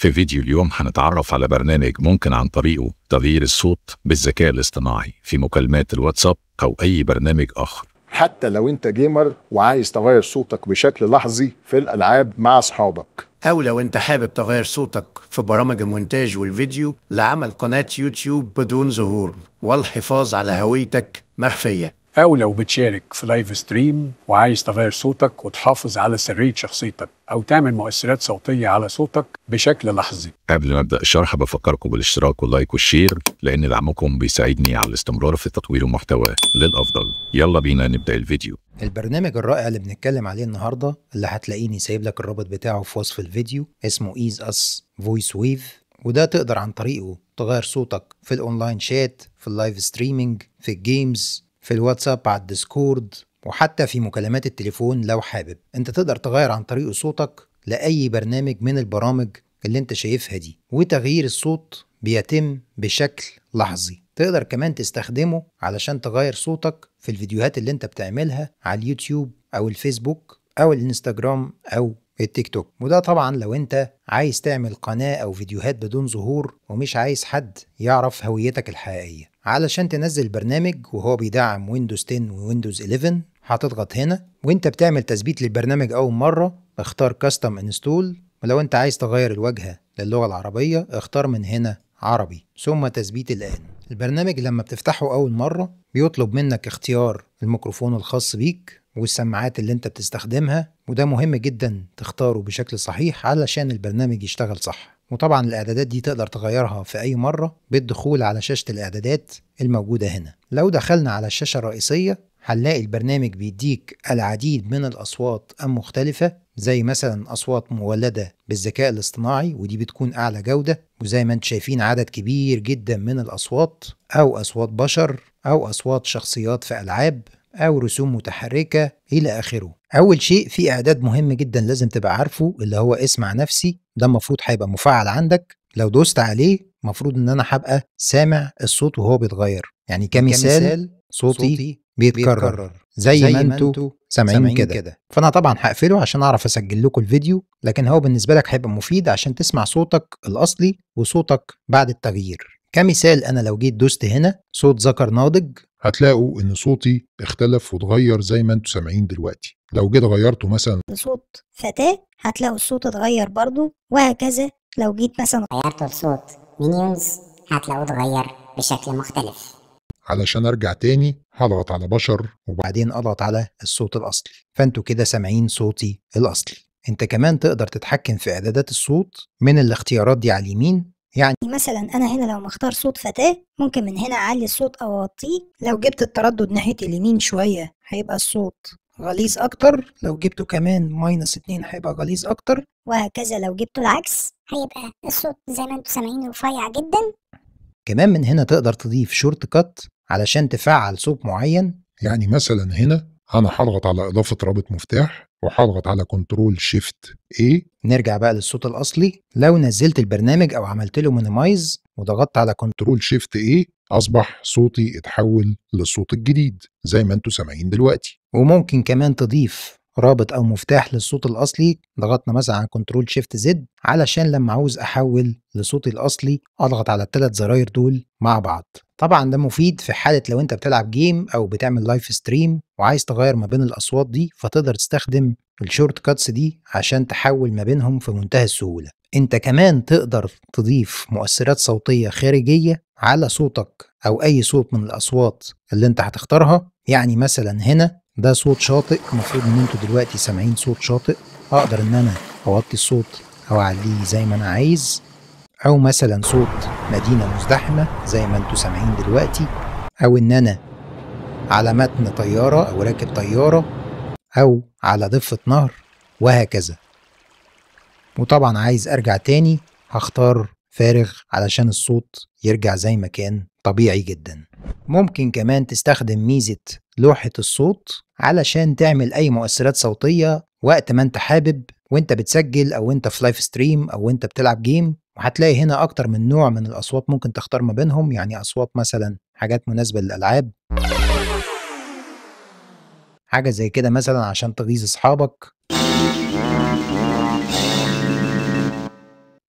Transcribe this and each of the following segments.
في فيديو اليوم هنتعرف على برنامج ممكن عن طريقه تغيير الصوت بالذكاء الاصطناعي في مكالمات الواتساب أو أي برنامج آخر حتى لو أنت جيمر وعايز تغير صوتك بشكل لحظي في الألعاب مع أصحابك أو لو أنت حابب تغير صوتك في برامج المونتاج والفيديو لعمل قناة يوتيوب بدون ظهور والحفاظ على هويتك مخفية أو لو بتشارك في لايف ستريم وعايز تغير صوتك وتحافظ على سرية شخصيتك أو تعمل مؤثرات صوتية على صوتك بشكل لحظي. قبل ما أبدأ الشرح بفكركم بالاشتراك واللايك والشير لأن دعمكم بيساعدني على الاستمرار في تطوير المحتوى للأفضل. يلا بينا نبدأ الفيديو. البرنامج الرائع اللي بنتكلم عليه النهاردة اللي هتلاقيني سايب لك الرابط بتاعه في وصف الفيديو اسمه إيز أس فويس ويف وده تقدر عن طريقه تغير صوتك في الأونلاين شات في اللايف ستريمينج في الجيمز في الواتساب على الديسكورد وحتى في مكالمات التليفون لو حابب انت تقدر تغير عن طريق صوتك لأي برنامج من البرامج اللي انت شايفها دي وتغيير الصوت بيتم بشكل لحظي تقدر كمان تستخدمه علشان تغير صوتك في الفيديوهات اللي انت بتعملها على اليوتيوب او الفيسبوك او الانستجرام او التيك توك وده طبعا لو انت عايز تعمل قناة او فيديوهات بدون ظهور ومش عايز حد يعرف هويتك الحقيقية علشان تنزل برنامج وهو بيدعم ويندوز 10 وويندوز 11 هتضغط هنا وانت بتعمل تثبيت للبرنامج اول مره اختار كاستم انستول ولو انت عايز تغير الواجهه للغه العربيه اختار من هنا عربي ثم تثبيت الان البرنامج لما بتفتحه اول مره بيطلب منك اختيار الميكروفون الخاص بيك والسماعات اللي انت بتستخدمها وده مهم جدا تختاره بشكل صحيح علشان البرنامج يشتغل صح وطبعا الإعدادات دي تقدر تغيرها في أي مرة بالدخول على شاشة الإعدادات الموجودة هنا لو دخلنا على الشاشة الرئيسية هنلاقي البرنامج بيديك العديد من الأصوات المختلفة زي مثلا أصوات مولدة بالذكاء الاصطناعي ودي بتكون أعلى جودة وزي ما انتم شايفين عدد كبير جدا من الأصوات أو أصوات بشر أو أصوات شخصيات في ألعاب أو رسوم متحركة إلى آخره أول شيء في إعداد مهم جدا لازم تبقى عارفه اللي هو اسمع نفسي ده المفروض هيبقى مفعل عندك لو دوست عليه المفروض إن أنا هبقى سامع الصوت وهو بيتغير يعني كمثال صوتي, صوتي بيتكرر, بيتكرر. زي, زي ما انتوا سامعين كده فانا طبعا هقفله عشان اعرف اسجل لكم الفيديو لكن هو بالنسبه لك هيبقى مفيد عشان تسمع صوتك الاصلي وصوتك بعد التغيير كمثال أنا لو جيت دوست هنا صوت ذكر ناضج هتلاقوا إن صوتي اختلف واتغير زي ما انتوا سامعين دلوقتي لو جيت غيرته مثلا لصوت فتاة هتلاقوا الصوت اتغير برضه وهكذا لو جيت مثلا غيرته لصوت مينيونز هتلاقوه اتغير بشكل مختلف علشان ارجع تاني هضغط على بشر وبعدين اضغط على الصوت الاصلي فانتوا كده سامعين صوتي الاصلي انت كمان تقدر تتحكم في اعدادات الصوت من الاختيارات دي على اليمين يعني, يعني مثلا انا هنا لو مختار صوت فتاه ممكن من هنا اعلي الصوت او اوطيه لو جبت التردد ناحيه اليمين شويه هيبقى الصوت غليظ اكتر لو جبته كمان ماينس اتنين هيبقى غليظ اكتر وهكذا لو جبته العكس هيبقى الصوت زي ما انتم سامعين رفيع جدا كمان من هنا تقدر تضيف شورت كات علشان تفعل صوت معين يعني مثلا هنا انا هضغط على اضافه رابط مفتاح وهضغط على كنترول شيفت اي نرجع بقى للصوت الأصلي لو نزلت البرنامج أو عملت له مينيمايز وضغطت على كنترول شيفت اي أصبح صوتي اتحول للصوت الجديد زي ما انتم سامعين دلوقتي وممكن كمان تضيف رابط أو مفتاح للصوت الأصلي ضغطنا مثلا على كنترول شيفت زد علشان لما عاوز أحول لصوتي الأصلي أضغط على الثلاث زراير دول مع بعض طبعا ده مفيد في حالة لو انت بتلعب جيم او بتعمل لايف ستريم وعايز تغير ما بين الاصوات دي فتقدر تستخدم الشورت كاتس دي عشان تحول ما بينهم في منتهى السهولة انت كمان تقدر تضيف مؤثرات صوتية خارجية على صوتك او اي صوت من الاصوات اللي انت هتختارها يعني مثلا هنا ده صوت شاطئ المفروض ان انتوا دلوقتي سامعين صوت شاطئ اقدر ان انا اوطي الصوت او اعليه زي ما انا عايز او مثلا صوت مدينه مزدحمه زي ما انتوا سامعين دلوقتي او ان انا على متن طياره او راكب طياره او على ضفه نهر وهكذا وطبعا عايز ارجع تاني هختار فارغ علشان الصوت يرجع زي ما كان طبيعي جدا ممكن كمان تستخدم ميزة لوحة الصوت علشان تعمل أي مؤثرات صوتية وقت ما أنت حابب وأنت بتسجل أو أنت في لايف ستريم أو أنت بتلعب جيم وهتلاقي هنا أكتر من نوع من الأصوات ممكن تختار ما بينهم يعني أصوات مثلا حاجات مناسبة للألعاب حاجة زي كده مثلا عشان تغيظ أصحابك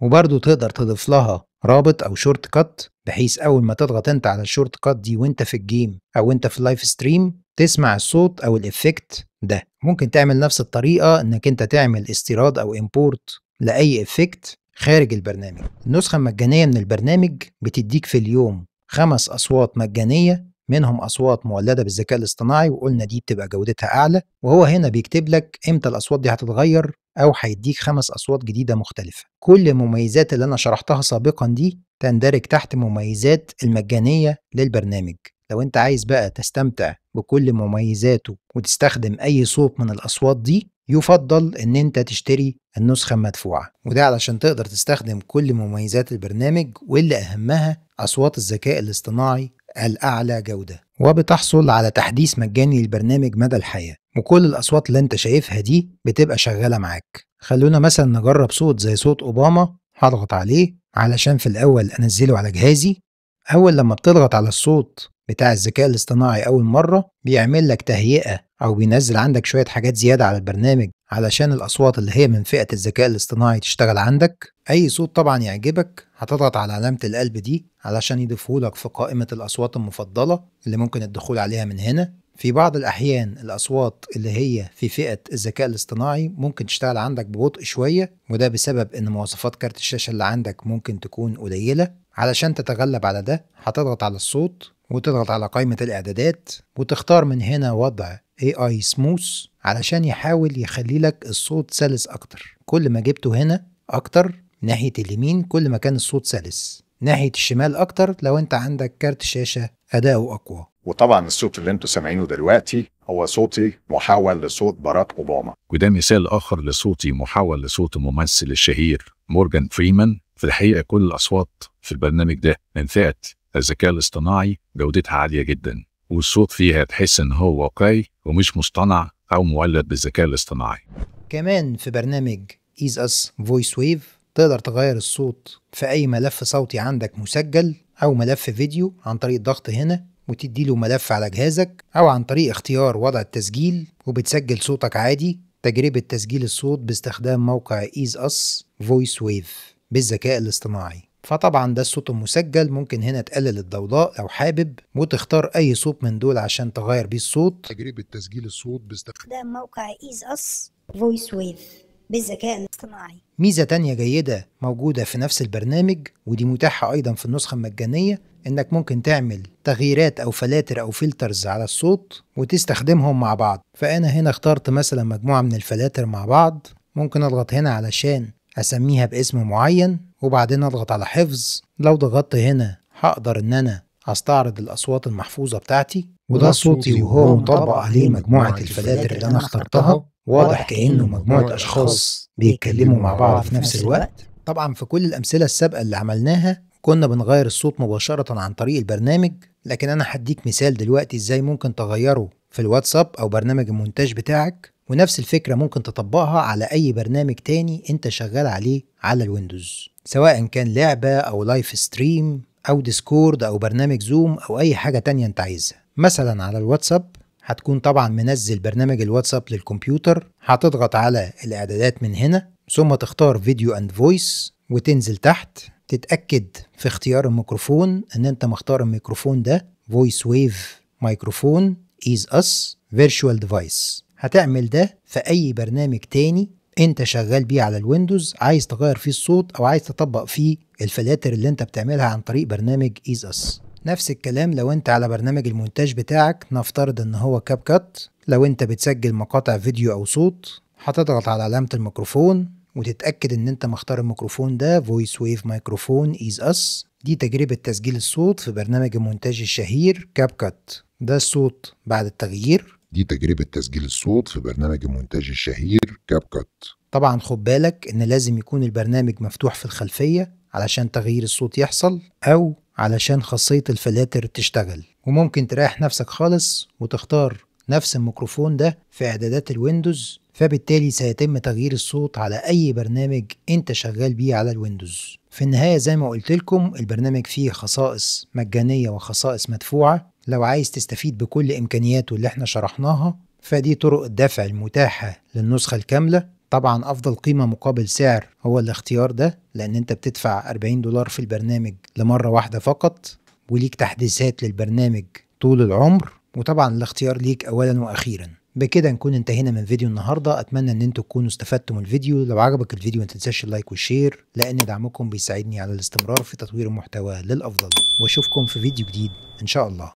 وبرضه تقدر تضيف لها رابط أو شورت كات بحيث أول ما تضغط أنت على الشورت كات دي وأنت في الجيم أو أنت في اللايف ستريم تسمع الصوت أو الإفكت ده ممكن تعمل نفس الطريقة إنك أنت تعمل استيراد أو إمبورت لأي إفكت خارج البرنامج النسخة المجانية من البرنامج بتديك في اليوم خمس أصوات مجانية منهم أصوات مولدة بالذكاء الاصطناعي وقلنا دي بتبقى جودتها أعلى وهو هنا بيكتب لك إمتى الأصوات دي هتتغير أو هيديك خمس أصوات جديدة مختلفة كل المميزات اللي أنا شرحتها سابقا دي تندرج تحت مميزات المجانية للبرنامج لو أنت عايز بقى تستمتع بكل مميزاته وتستخدم أي صوت من الأصوات دي يفضل ان انت تشتري النسخة المدفوعة وده علشان تقدر تستخدم كل مميزات البرنامج واللي اهمها اصوات الذكاء الاصطناعي الاعلى جودة وبتحصل على تحديث مجاني للبرنامج مدى الحياة وكل الاصوات اللي انت شايفها دي بتبقى شغالة معاك خلونا مثلا نجرب صوت زي صوت اوباما هضغط عليه علشان في الاول انزله على جهازي أول لما بتضغط على الصوت بتاع الذكاء الاصطناعي أول مرة بيعمل لك تهيئة أو بينزل عندك شوية حاجات زيادة على البرنامج علشان الأصوات اللي هي من فئة الذكاء الاصطناعي تشتغل عندك أي صوت طبعا يعجبك هتضغط على علامة القلب دي علشان يضيفهولك في قائمة الأصوات المفضلة اللي ممكن الدخول عليها من هنا في بعض الأحيان الأصوات اللي هي في فئة الذكاء الاصطناعي ممكن تشتغل عندك ببطء شوية وده بسبب إن مواصفات كارت الشاشة اللي عندك ممكن تكون قليلة علشان تتغلب على ده هتضغط على الصوت وتضغط على قائمة الإعدادات وتختار من هنا وضع AI Smooth علشان يحاول يخلي لك الصوت سلس أكتر كل ما جبته هنا أكتر ناحية اليمين كل ما كان الصوت سلس ناحية الشمال أكتر لو أنت عندك كارت شاشة أداؤه أقوى وطبعا الصوت اللي انتوا سامعينه دلوقتي هو صوتي محاول لصوت باراك اوباما وده مثال اخر لصوتي محاول لصوت الممثل الشهير مورجان فريمان في الحقيقه كل الاصوات في البرنامج ده من فئه الذكاء الاصطناعي جودتها عاليه جدا والصوت فيها تحس ان هو واقعي ومش مصطنع او مولد بالذكاء الاصطناعي كمان في برنامج ايز اس فويس ويف تقدر تغير الصوت في اي ملف صوتي عندك مسجل او ملف فيديو عن طريق الضغط هنا وتدي له ملف على جهازك أو عن طريق اختيار وضع التسجيل وبتسجل صوتك عادي تجربة تسجيل الصوت باستخدام موقع إيز أس فويس ويف بالذكاء الاصطناعي فطبعا ده الصوت المسجل ممكن هنا تقلل الضوضاء لو حابب وتختار اي صوت من دول عشان تغير بيه الصوت تجربة تسجيل الصوت باستخدام موقع ايز اس فويس ويف بالذكاء الاصطناعي ميزة تانية جيدة موجودة في نفس البرنامج ودي متاحة أيضا في النسخة المجانية إنك ممكن تعمل تغييرات أو فلاتر أو فلترز على الصوت وتستخدمهم مع بعض فأنا هنا اخترت مثلا مجموعة من الفلاتر مع بعض ممكن أضغط هنا علشان أسميها باسم معين وبعدين أضغط على حفظ لو ضغطت هنا هقدر إن أنا هستعرض الأصوات المحفوظة بتاعتي وده صوتي وهو مطبق عليه مجموعة الفلاتر اللي أنا اخترتها واضح كأنه مجموعة أشخاص بيتكلموا مع بعض في نفس الوقت طبعا في كل الأمثلة السابقة اللي عملناها كنا بنغير الصوت مباشرة عن طريق البرنامج لكن أنا هديك مثال دلوقتي إزاي ممكن تغيره في الواتساب أو برنامج المونتاج بتاعك ونفس الفكرة ممكن تطبقها على أي برنامج تاني أنت شغال عليه على الويندوز سواء كان لعبة أو لايف ستريم او ديسكورد او برنامج زوم او اي حاجه تانية انت عايزها مثلا على الواتساب هتكون طبعا منزل برنامج الواتساب للكمبيوتر هتضغط على الاعدادات من هنا ثم تختار فيديو اند فويس وتنزل تحت تتاكد في اختيار الميكروفون ان انت مختار الميكروفون ده فويس ويف مايكروفون ايز اس فيرتشوال ديفايس هتعمل ده في اي برنامج تاني انت شغال بيه على الويندوز عايز تغير فيه الصوت او عايز تطبق فيه الفلاتر اللي انت بتعملها عن طريق برنامج ايز اس نفس الكلام لو انت على برنامج المونتاج بتاعك نفترض ان هو كاب كات لو انت بتسجل مقاطع فيديو او صوت هتضغط على علامة الميكروفون وتتأكد ان انت مختار الميكروفون ده فويس ويف مايكروفون ايز اس دي تجربة تسجيل الصوت في برنامج المونتاج الشهير كاب كات ده الصوت بعد التغيير دي تجربة تسجيل الصوت في برنامج المونتاج الشهير كاب كات طبعا خد بالك ان لازم يكون البرنامج مفتوح في الخلفية علشان تغيير الصوت يحصل او علشان خاصية الفلاتر تشتغل وممكن تريح نفسك خالص وتختار نفس الميكروفون ده في اعدادات الويندوز فبالتالي سيتم تغيير الصوت على اي برنامج انت شغال بيه على الويندوز في النهاية زي ما قلت لكم البرنامج فيه خصائص مجانية وخصائص مدفوعة لو عايز تستفيد بكل إمكانياته اللي احنا شرحناها فدي طرق الدفع المتاحة للنسخة الكاملة طبعا أفضل قيمة مقابل سعر هو الاختيار ده لأن أنت بتدفع 40 دولار في البرنامج لمرة واحدة فقط وليك تحديثات للبرنامج طول العمر وطبعا الاختيار ليك أولا وأخيرا بكده نكون انتهينا من فيديو النهاردة أتمنى أن انتوا تكونوا استفدتم من الفيديو لو عجبك الفيديو ما تنساش اللايك والشير لأن دعمكم بيساعدني على الاستمرار في تطوير المحتوى للأفضل وأشوفكم في فيديو جديد إن شاء الله